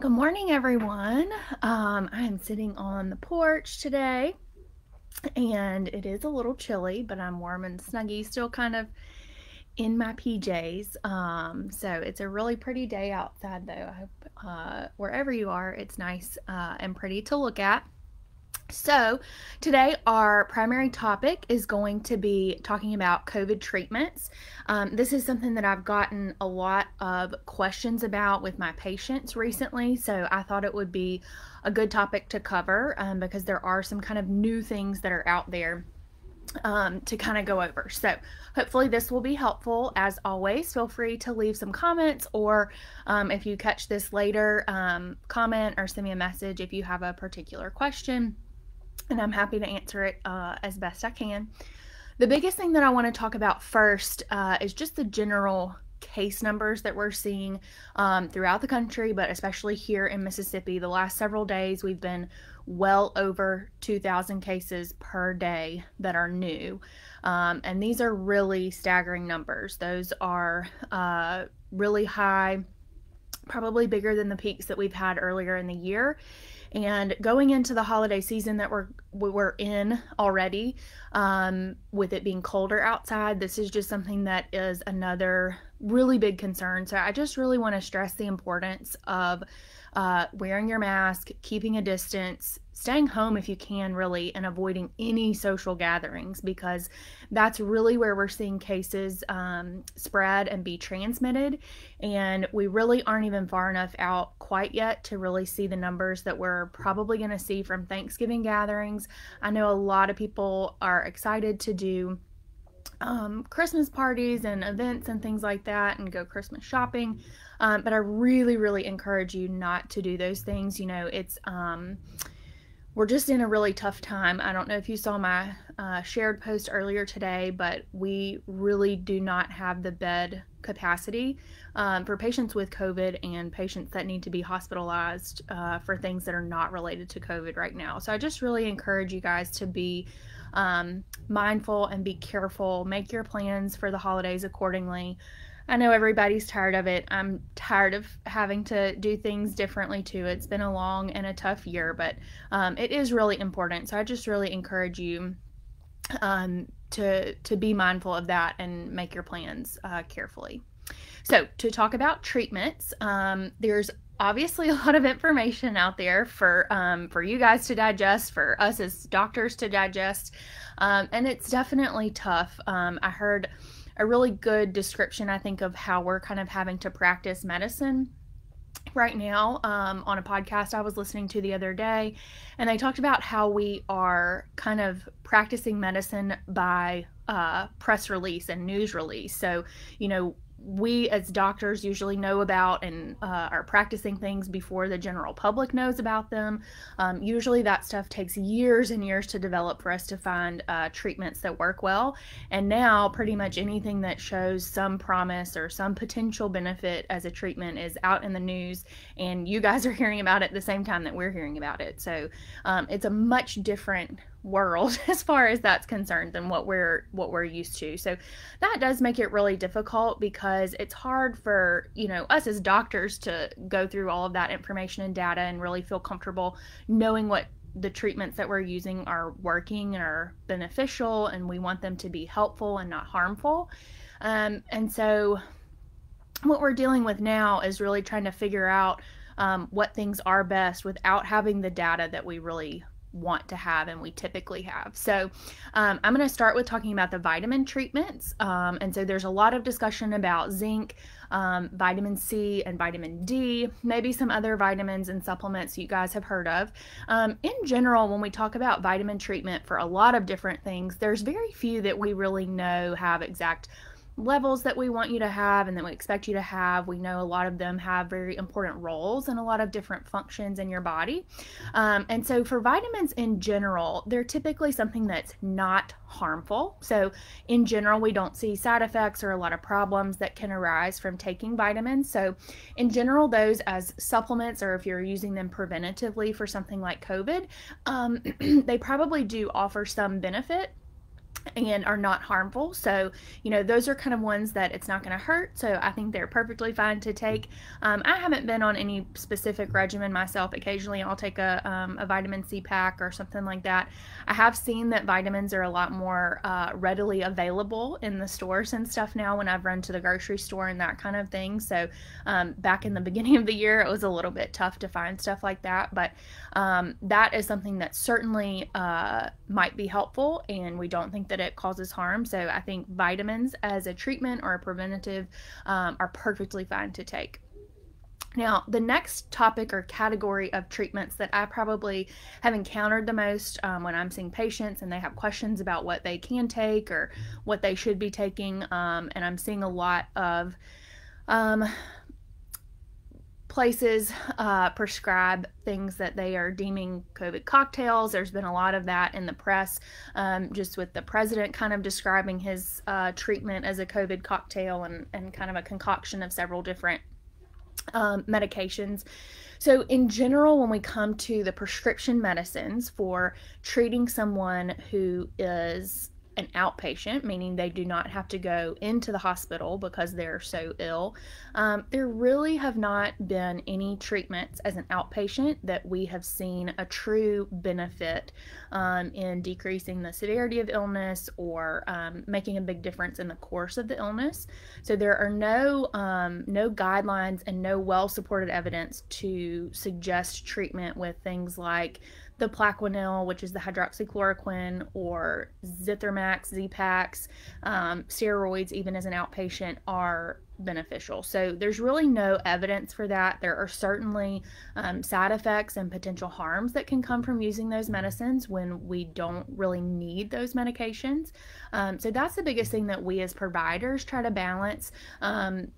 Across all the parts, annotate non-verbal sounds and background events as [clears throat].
Good morning, everyone. Um, I'm sitting on the porch today, and it is a little chilly, but I'm warm and snuggy, still kind of in my PJs. Um, so it's a really pretty day outside, though. I hope uh, wherever you are, it's nice uh, and pretty to look at. So, today our primary topic is going to be talking about COVID treatments. Um, this is something that I've gotten a lot of questions about with my patients recently, so I thought it would be a good topic to cover um, because there are some kind of new things that are out there um, to kind of go over. So, hopefully, this will be helpful. As always, feel free to leave some comments, or um, if you catch this later, um, comment or send me a message if you have a particular question and I'm happy to answer it uh, as best I can. The biggest thing that I want to talk about first uh, is just the general case numbers that we're seeing um, throughout the country, but especially here in Mississippi. The last several days, we've been well over 2,000 cases per day that are new. Um, and these are really staggering numbers. Those are uh, really high, probably bigger than the peaks that we've had earlier in the year. And going into the holiday season that we're we're in already, um, with it being colder outside, this is just something that is another really big concern. So I just really want to stress the importance of uh, wearing your mask, keeping a distance, staying home if you can, really, and avoiding any social gatherings because that's really where we're seeing cases um, spread and be transmitted. And we really aren't even far enough out quite yet to really see the numbers that we're probably going to see from Thanksgiving gatherings. I know a lot of people are excited to do. Um, Christmas parties and events and things like that, and go Christmas shopping. Um, but I really, really encourage you not to do those things. You know, it's um, we're just in a really tough time. I don't know if you saw my uh, shared post earlier today, but we really do not have the bed capacity um, for patients with COVID and patients that need to be hospitalized uh, for things that are not related to COVID right now. So I just really encourage you guys to be um, mindful and be careful. Make your plans for the holidays accordingly. I know everybody's tired of it. I'm tired of having to do things differently too. It's been a long and a tough year, but um, it is really important. So I just really encourage you um, to to be mindful of that and make your plans uh, carefully. So to talk about treatments, um, there's obviously a lot of information out there for um, for you guys to digest, for us as doctors to digest, um, and it's definitely tough. Um, I heard a really good description, I think, of how we're kind of having to practice medicine right now um, on a podcast I was listening to the other day, and they talked about how we are kind of practicing medicine by uh, press release and news release. So, you know, we as doctors usually know about and uh, are practicing things before the general public knows about them. Um, usually, that stuff takes years and years to develop for us to find uh, treatments that work well. And now, pretty much anything that shows some promise or some potential benefit as a treatment is out in the news, and you guys are [laughs] hearing about it at the same time that we're hearing about it. So, um, it's a much different world [laughs] as far as that's concerned than what we're what we're used to. So that does make it really difficult because it's hard for, you know, us as doctors to go through all of that information and data and really feel comfortable knowing what the treatments that we're using are working and are beneficial and we want them to be helpful and not harmful. Um, and so what we're dealing with now is really trying to figure out um, what things are best without having the data that we really want to have and we typically have. So, um, I'm going to start with talking about the vitamin treatments. Um, and so, there's a lot of discussion about zinc, um, vitamin C, and vitamin D, maybe some other vitamins and supplements you guys have heard of. Um, in general, when we talk about vitamin treatment for a lot of different things, there's very few that we really know have exact levels that we want you to have and that we expect you to have. We know a lot of them have very important roles and a lot of different functions in your body. Um, and so, for vitamins in general, they're typically something that's not harmful. So, in general, we don't see side effects or a lot of problems that can arise from taking vitamins. So, in general, those as supplements or if you're using them preventatively for something like COVID, um, [clears throat] they probably do offer some benefit and are not harmful. So, you know, those are kind of ones that it's not going to hurt. So, I think they're perfectly fine to take. Um, I haven't been on any specific regimen myself. Occasionally, I'll take a, um, a vitamin C pack or something like that. I have seen that vitamins are a lot more uh, readily available in the stores and stuff now when I've run to the grocery store and that kind of thing. So, um, back in the [laughs] beginning of the year, it was a little bit tough to find stuff like that. But um, that is something that certainly uh, might be helpful. And we don't think that that it causes harm. So I think vitamins as a treatment or a preventative um, are perfectly fine to take. Now, the next topic or category of treatments that I probably have encountered the most um, when I'm seeing patients and they have questions about what they can take or what they should be taking, um, and I'm seeing a lot of um, places uh, prescribe things that they are deeming COVID cocktails. There's been a lot of that in the press, um, just with the president kind of describing his uh, treatment as a COVID cocktail and, and kind of a concoction of several different um, medications. So, in general, when we come to the prescription medicines for treating someone who is an outpatient, meaning they do not have to go into the hospital because they're so ill. Um, there really have not been any treatments as an outpatient that we have seen a true benefit um, in decreasing the severity of illness or um, making a big difference in the course of the illness. So there are no um, no guidelines and no well supported evidence to suggest treatment with things like the Plaquenil, which is the hydroxychloroquine, or Zithromax, Zpax, um, steroids, even as an outpatient, are beneficial. So there's really no evidence for that. There are certainly um, side effects and potential harms that can come from using those medicines when we don't really need those medications. Um, so that's the biggest thing that we as providers try to balance. Um,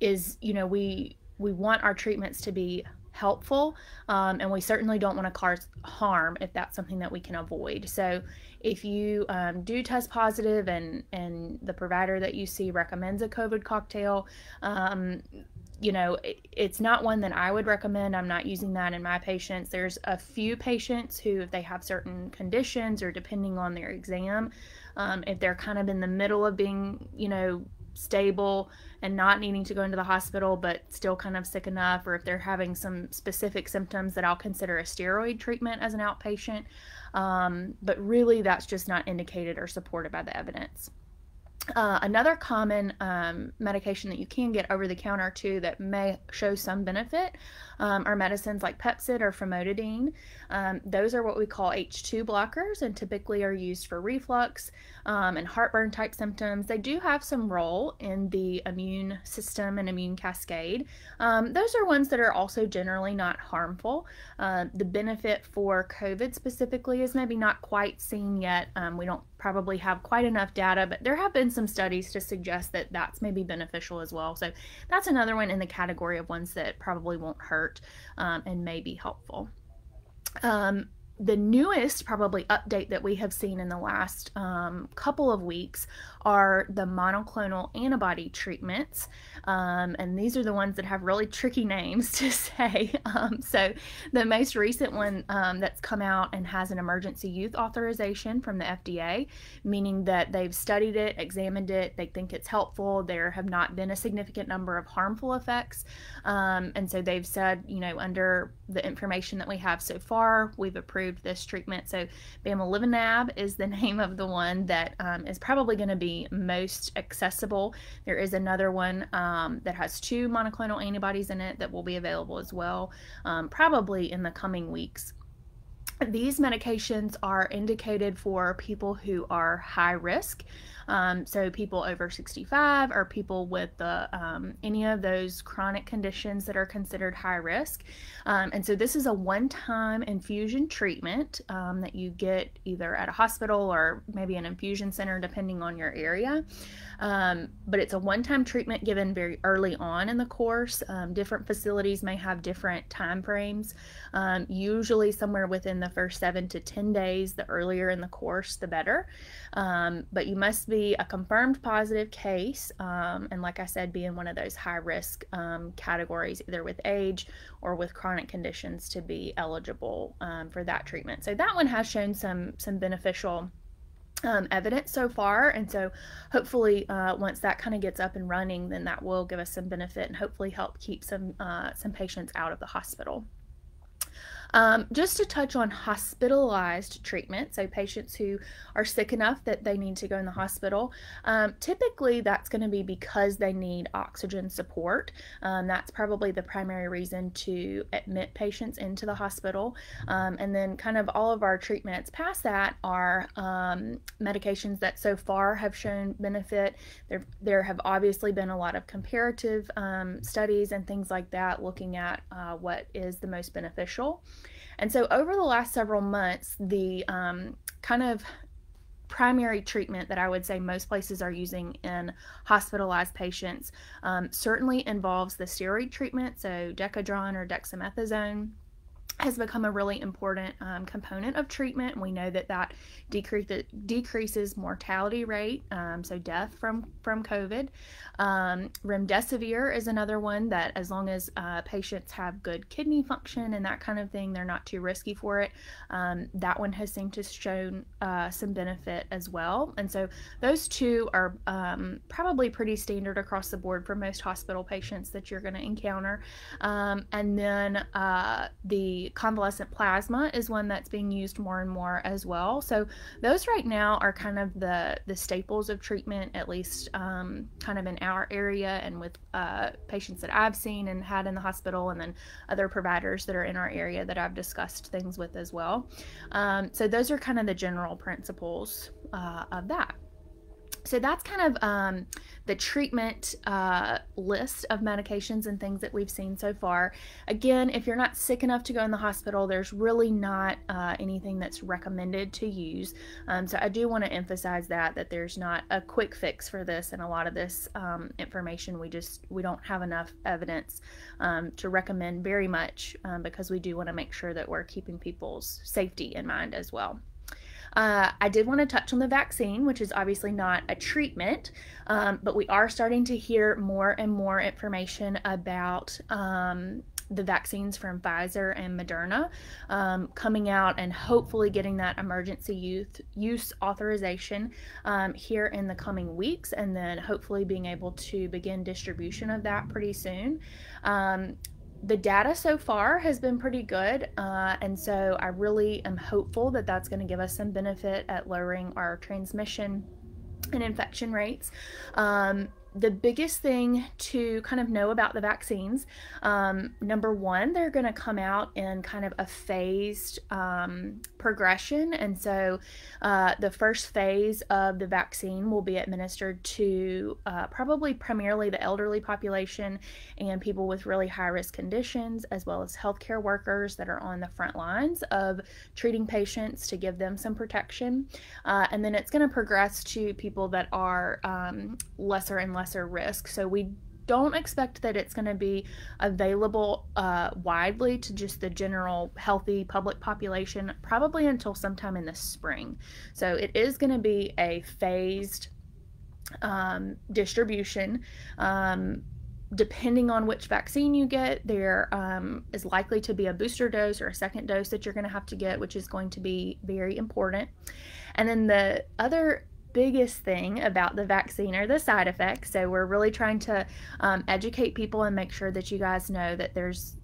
is you know we we want our treatments to be helpful. Um, and we certainly don't want to cause harm if that's something that we can avoid. So if you um, do test positive and, and the provider that you see recommends a COVID cocktail, um, you know, it, it's not one that I would recommend. I'm not using that in my patients. There's a few patients who, if they have certain conditions or depending on their exam, um, if they're kind of in the middle of being, you know, stable and not needing to go into the hospital but still kind of sick enough, or if they're having some specific symptoms that I'll consider a steroid treatment as an outpatient. Um, but really, that's just not indicated or supported by the evidence. Uh, another common um, medication that you can get over the counter too that may show some benefit um, are medicines like Pepcid or Famotidine. Um, those are what we call H2 blockers and typically are used for reflux um, and heartburn type symptoms. They do have some role in the immune system and immune cascade. Um, those are ones that are also generally not harmful. Uh, the benefit for COVID specifically is maybe not quite seen yet. Um, we don't probably have quite enough data, but there have been some studies to suggest that that's maybe beneficial as well. So that's another one in the category of ones that probably won't hurt um, and may be helpful. Um, the newest probably update that we have seen in the last um, couple of weeks are the monoclonal antibody treatments um, and these are the ones that have really tricky names [laughs] to say um, so the most recent one um, that's come out and has an emergency youth authorization from the fda meaning that they've studied it examined it they think it's helpful there have not been a significant number of harmful effects um, and so they've said you know under the information that we have so far, we've approved this treatment. So, bamlanivimab is the [laughs] name of the one that um, is probably going to be most accessible. There is another one um, that has two monoclonal antibodies in it that will be available as well, um, probably in the coming weeks. These medications are indicated for people who are high risk, um, so people over 65 or people with the, um, any of those chronic conditions that are considered high risk. Um, and so this is a one-time infusion treatment um, that you get either at a hospital or maybe an infusion center, depending on your area. Um, but it's a one-time treatment given very early on in the course. Um, different facilities may have different time frames, usually somewhere within the the first seven to 10 days. The earlier in the course, the better. Um, but you must be a confirmed positive case. Um, and like I said, be in one of those high risk um, categories, either with age or with chronic conditions, to be eligible um, for that treatment. So that one has shown some, some beneficial. Um, evidence so far. And so hopefully uh, once that kind of gets up and running, then that will give us some benefit and hopefully help keep some, uh, some patients out of the hospital. Um, just to touch on hospitalized treatment, so patients who are sick enough that they need to go in the hospital, um, typically that's going to be because they need oxygen support. Um, that's probably the primary reason to admit patients into the hospital. Um, and then, kind of, all of our treatments past that are um, medications that so far have shown benefit. There, there have obviously been a lot of comparative um, studies and things like that looking at uh, what is the most beneficial. And so, over the last several months, the um, kind of primary treatment that I would say most places are using in hospitalized patients um, certainly involves the steroid treatment, so Decadron or dexamethasone has become a really important um, component of treatment. We know that that decrease, decreases mortality rate, um, so death from from COVID. Um, remdesivir is another one that, as long as uh, patients have good kidney function and that kind of thing, they're not too risky for it. Um, that one has seemed to show uh, some benefit as well. And so those two are um, probably pretty standard across the board for most hospital patients that you're going to encounter. Um, and then uh, the convalescent plasma is one that's being used more and more as well. So those right now are kind of the the staples of treatment, at least um, kind of in our area and with uh, patients that I've seen and had in the hospital, and then other providers that are in our area that I've discussed things with as well. Um, so those are kind of the general principles uh, of that so that's kind of um, the treatment uh, list of medications and things that we've seen so far. Again, if you're not sick enough to go in the hospital, there's really not uh, anything that's recommended to use. Um, so I do want to emphasize that that there's not a quick fix for this, and a lot of this um, information we just we don't have enough evidence um, to recommend very much um, because we do want to make sure that we're keeping people's safety in mind as well. Uh, I did want to touch on the vaccine, which is obviously not a treatment, um, but we are starting to hear more and more information about um, the vaccines from Pfizer and Moderna um, coming out and hopefully getting that emergency youth, use authorization um, here in the coming weeks, and then hopefully being able to begin distribution of that pretty soon. Um, the data so far has been pretty good, uh, and so I really am hopeful that that's going to give us some benefit at lowering our transmission and infection rates. Um, the biggest thing to kind of know about the vaccines um, number one, they're going to come out in kind of a phased um, progression. And so uh, the first phase of the vaccine will be administered to uh, probably primarily the elderly population and people with really high risk conditions, as well as healthcare workers that are on the front lines of treating patients to give them some protection. Uh, and then it's going to progress to people that are um, lesser and lesser risk. So we don't expect that it's going to be available uh, widely to just the general healthy public population probably until sometime in the spring. So it is going to be a phased um, distribution. Um, depending on which vaccine you get, there um, is likely to be a booster dose or a second dose that you're going to have to get, which is going to be very important. And then the other biggest thing about the vaccine are the side effects. So we're really trying to um, educate people and make sure that you guys know that there's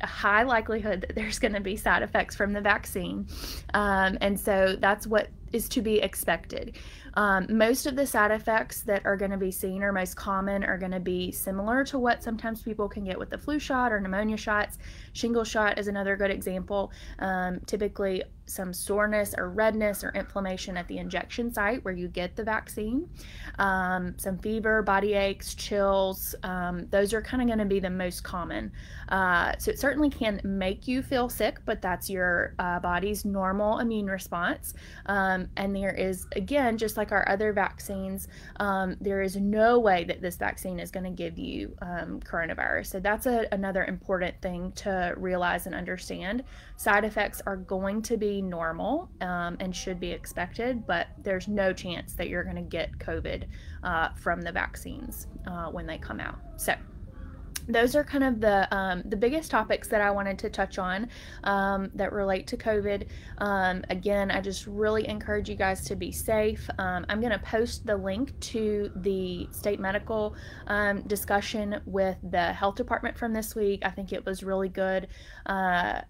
a high likelihood that there's going to be side effects from the vaccine. Um, and so that's what is to be expected. Um, most of the side effects that are going to be seen or most common are going to be similar to what sometimes people can get with the flu shot or pneumonia shots. Shingle shot is another good example. Um, typically, some soreness or redness or inflammation at the injection site where you get the vaccine, um, some fever, body aches, chills. Um, those are kind of going to be the most common. Uh, so it certainly can make you feel sick, but that's your uh, body's normal immune response. Um, um, and there is, again, just like our other vaccines, um, there is no way that this vaccine is going to give you um, coronavirus. So that's a, another important thing to realize and understand. Side effects are going to be normal um, and should be expected, but there's no chance that you're going to get COVID uh, from the vaccines uh, when they come out. So, those are kind of the um, the biggest topics that I wanted to touch on um, that relate to COVID. Um, again, I just really encourage you guys to be safe. Um, I'm going to post the link to the state medical um, discussion with the health department from this week. I think it was really good. Uh,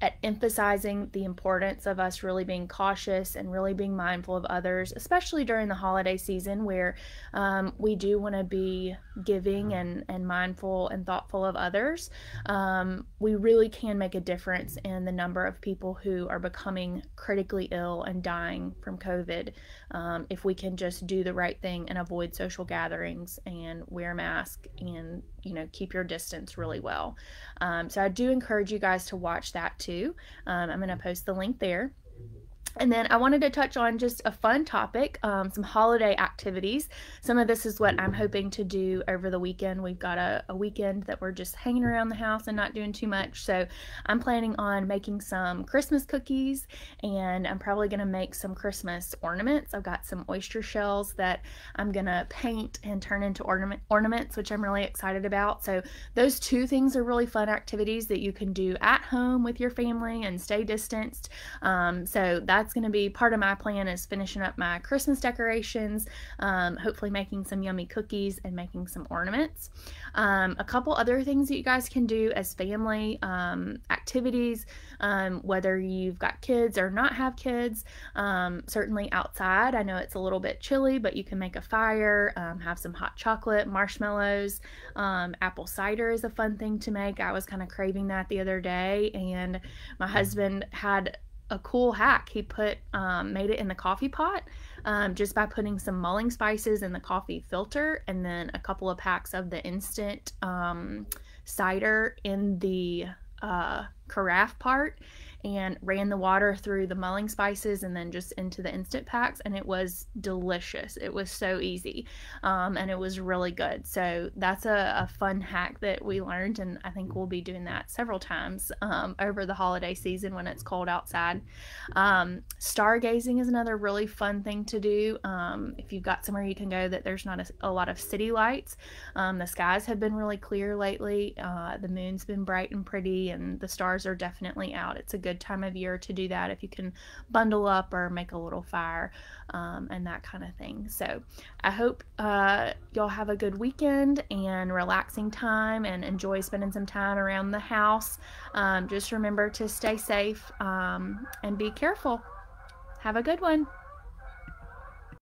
at emphasizing the importance of us really being cautious and really being mindful of others, especially during the holiday season where um, we do want to be giving mm-hmm. and, and mindful and thoughtful of others, um, we really can make a difference in the number of people who are becoming critically ill and dying from COVID um, if we can just do the right thing and avoid social gatherings and wear masks and you know keep your distance really well. Um, so I do encourage you guys to watch that too. Um, I'm going to post the link there. And then I wanted to touch on just a fun topic, um, some holiday activities. Some of this is what I'm hoping to do over the weekend. We've got a, a, weekend that we're just hanging around the house and not doing too much. So I'm planning on making some Christmas cookies and I'm probably going to make some Christmas ornaments. I've got some oyster shells that I'm going to paint and turn into ornament, ornaments, which I'm really excited about. So those two things are really fun activities that you can do at home with your family and stay distanced. Um, so that's that's going to be part of my plan is finishing up my Christmas decorations, um, hopefully making some yummy cookies and making some ornaments. Um, a couple other things that you guys can do as family um, activities, um, whether you've got kids or not have kids, um, certainly outside. I know it's a little bit chilly, but you can make a fire, have some hot chocolate, marshmallows, apple cider is a fun thing to make. I was kind of craving that the other day, and my husband had a cool hack. He put um, made it in the coffee pot um, just by putting some mulling spices in the coffee filter and then a couple of packs of the instant um, cider in the uh, carafe part and ran the water through the mulling spices and then just into the instant packs and it was delicious it was so easy um, and it was really good so that's a, a, fun hack that we learned and i think we'll be doing that several times um, over the holiday season when it's cold outside um, stargazing is another really fun thing to do um, if you've got somewhere you can go that there's not a, a lot of city lights um, the skies have been really clear lately uh, the moon's been bright and pretty and the stars are definitely out it's a good good time of year to do that if you can bundle up or make a little fire um, and that kind of thing. So I hope uh, y'all have a good weekend and relaxing time and enjoy spending some time around the house. Um, just remember to stay safe um, and be careful. Have a good one.